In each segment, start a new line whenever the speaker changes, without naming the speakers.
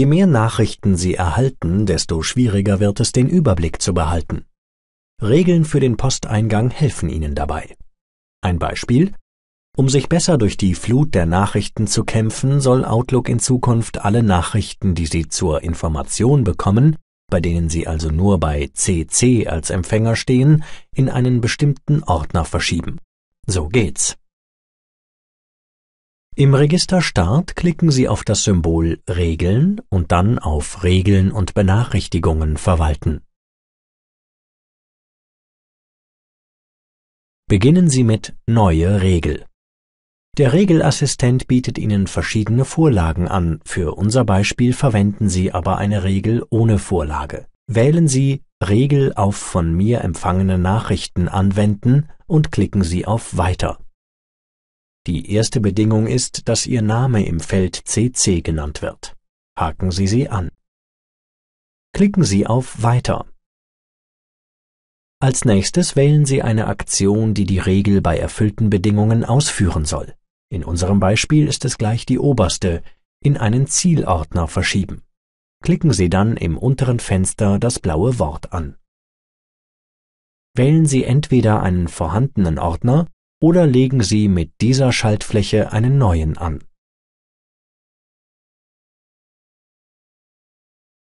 Je mehr Nachrichten Sie erhalten, desto schwieriger wird es, den Überblick zu behalten. Regeln für den Posteingang helfen Ihnen dabei. Ein Beispiel. Um sich besser durch die Flut der Nachrichten zu kämpfen, soll Outlook in Zukunft alle Nachrichten, die Sie zur Information bekommen, bei denen Sie also nur bei CC als Empfänger stehen, in einen bestimmten Ordner verschieben. So geht's. Im Register Start klicken Sie auf das Symbol Regeln und dann auf Regeln und Benachrichtigungen verwalten.
Beginnen Sie mit Neue
Regel. Der Regelassistent bietet Ihnen verschiedene Vorlagen an, für unser Beispiel verwenden Sie aber eine Regel ohne Vorlage. Wählen Sie Regel auf von mir empfangene Nachrichten anwenden und klicken Sie auf Weiter. Die erste Bedingung ist, dass Ihr Name im Feld CC genannt wird. Haken Sie sie an. Klicken Sie auf Weiter. Als nächstes wählen Sie eine Aktion, die die Regel bei erfüllten Bedingungen ausführen soll. In unserem Beispiel ist es gleich die oberste, in einen Zielordner verschieben. Klicken Sie dann im unteren Fenster das blaue Wort an. Wählen Sie entweder einen vorhandenen Ordner oder
legen Sie mit dieser Schaltfläche einen neuen an.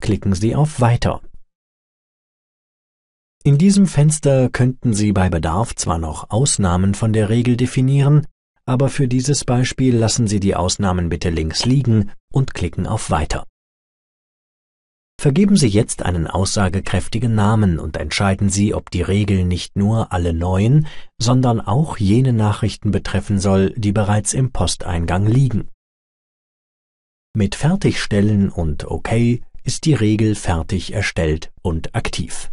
Klicken Sie auf Weiter.
In diesem Fenster könnten Sie bei Bedarf zwar noch Ausnahmen von der Regel definieren, aber für dieses Beispiel lassen Sie die Ausnahmen bitte links liegen und klicken auf Weiter. Vergeben Sie jetzt einen aussagekräftigen Namen und entscheiden Sie, ob die Regel nicht nur alle neuen, sondern auch jene Nachrichten betreffen soll, die bereits im Posteingang liegen. Mit Fertigstellen und OK ist die Regel fertig erstellt und aktiv.